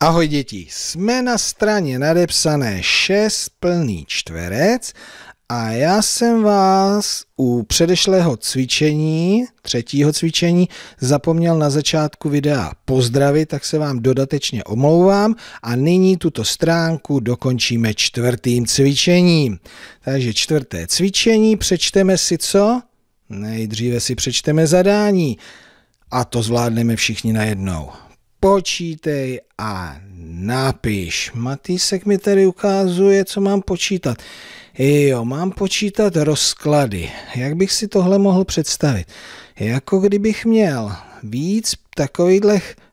Ahoj děti, jsme na straně nadepsané 6 plný čtverec a já jsem vás u předešlého cvičení, třetího cvičení, zapomněl na začátku videa pozdravit, tak se vám dodatečně omlouvám a nyní tuto stránku dokončíme čtvrtým cvičením. Takže čtvrté cvičení, přečteme si co? Nejdříve si přečteme zadání a to zvládneme všichni najednou počítej a napiš. Matýsek mi tady ukazuje, co mám počítat. Jo, mám počítat rozklady. Jak bych si tohle mohl představit? Jako kdybych měl víc takových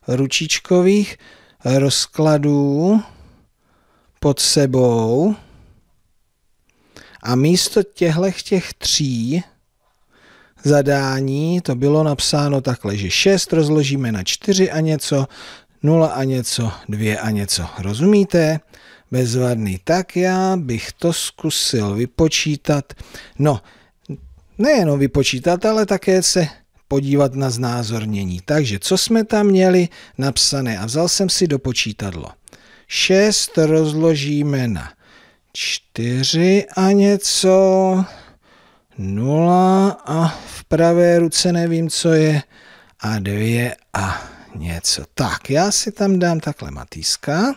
ručičkových rozkladů pod sebou a místo těchto těch tří zadání to bylo napsáno takhle, že 6 rozložíme na 4 a něco, 0 a něco, 2 a něco. Rozumíte? Bezvadný. Tak já bych to zkusil vypočítat. No, nejenom vypočítat, ale také se podívat na znázornění. Takže co jsme tam měli napsané? A vzal jsem si do počítadlo. 6 rozložíme na 4 a něco, nula a v pravé ruce nevím, co je a dvě a něco. Tak, já si tam dám takhle matýska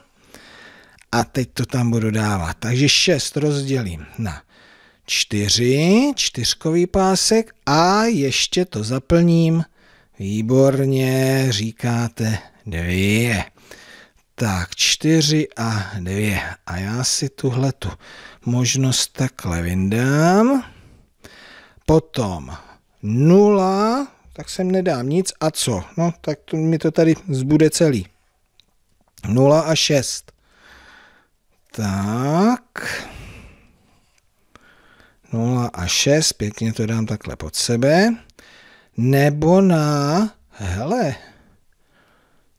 a teď to tam budu dávat. Takže 6 rozdělím na 4, čtyřkový pásek a ještě to zaplním. Výborně, říkáte dvě. Tak, čtyři a dvě. A já si tuhle tu možnost takhle vyndám. Potom 0, tak sem nedám nic a co? No, tak to mi to tady zbude celý. 0 a 6. Tak. 0 a 6, pěkně to dám takhle pod sebe. Nebo na, hele,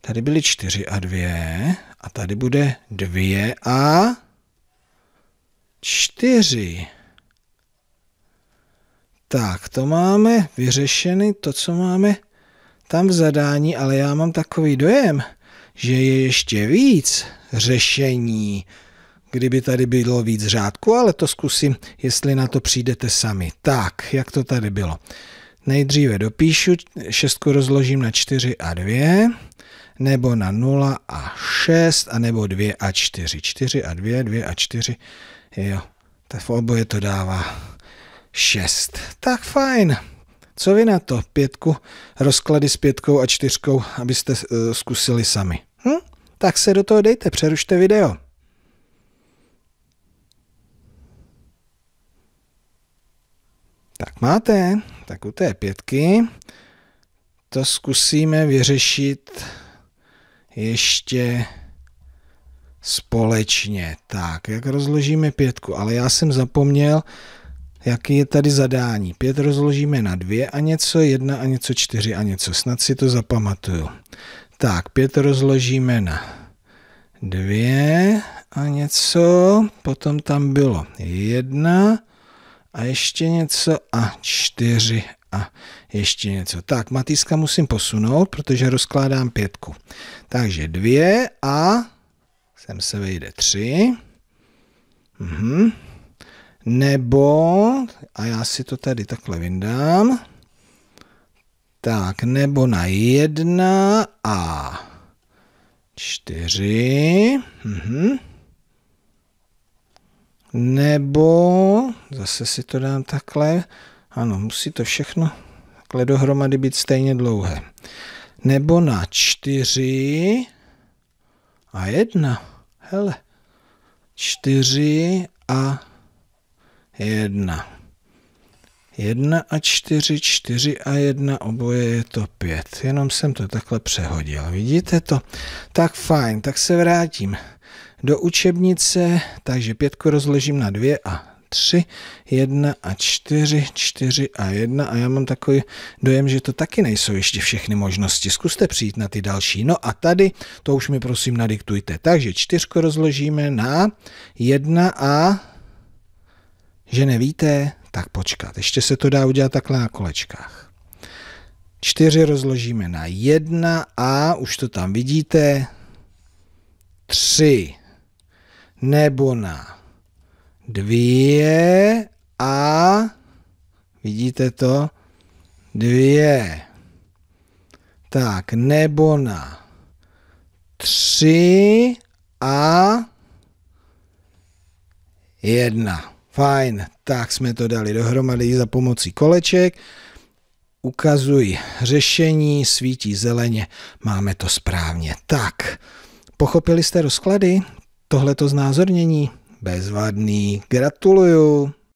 tady byly 4 a 2 a tady bude 2 a 4. Tak, to máme vyřešeny, to, co máme tam v zadání, ale já mám takový dojem, že je ještě víc řešení, kdyby tady bylo víc řádku, ale to zkusím, jestli na to přijdete sami. Tak, jak to tady bylo? Nejdříve dopíšu, šestku rozložím na 4 a 2, nebo na 0 a 6, a nebo 2 a 4. 4 a 2, 2 a 4, jo, tak v oboje to dává Šest. Tak fajn. Co vy na to? Pětku, rozklady s pětkou a čtyřkou, abyste uh, zkusili sami. Hm? Tak se do toho dejte, přerušte video. Tak máte, tak u té pětky to zkusíme vyřešit ještě společně. Tak, jak rozložíme pětku, ale já jsem zapomněl Jaký je tady zadání? Pět rozložíme na dvě a něco, jedna a něco, čtyři a něco. Snad si to zapamatuju. Tak, pět rozložíme na dvě a něco, potom tam bylo jedna a ještě něco a čtyři a ještě něco. Tak, Matýska musím posunout, protože rozkládám pětku. Takže dvě a sem se vejde tři. Mhm. Nebo, a já si to tady takhle vyndám, tak, nebo na 1 a 4. Mhm. Nebo, zase si to dám takhle, ano, musí to všechno takhle dohromady být stejně dlouhé. Nebo na 4 a 1. Hele, 4 a jedna. 1 a 4, 4 a 1, oboje je to 5. Jenom jsem to takhle přehodil. Vidíte to? Tak fajn, tak se vrátím do učebnice, takže pětku rozložím na 2 a 3, 1 a 4, 4 a 1 a já mám takový dojem, že to taky nejsou ještě všechny možnosti. Zkuste přijít na ty další. No a tady to už mi prosím nadiktujte. Takže čtyřko rozložíme na 1 a že nevíte, tak počkat, ještě se to dá udělat takhle na kolečkách. 4 rozložíme na 1 a už to tam vidíte, 3 nebo na 2 a vidíte to, 2 tak nebo na 3 a 1. Fajn, tak jsme to dali dohromady za pomocí koleček. Ukazuj řešení, svítí zeleně, máme to správně. Tak, pochopili jste rozklady? Tohle to znázornění? Bezvadný, gratuluju.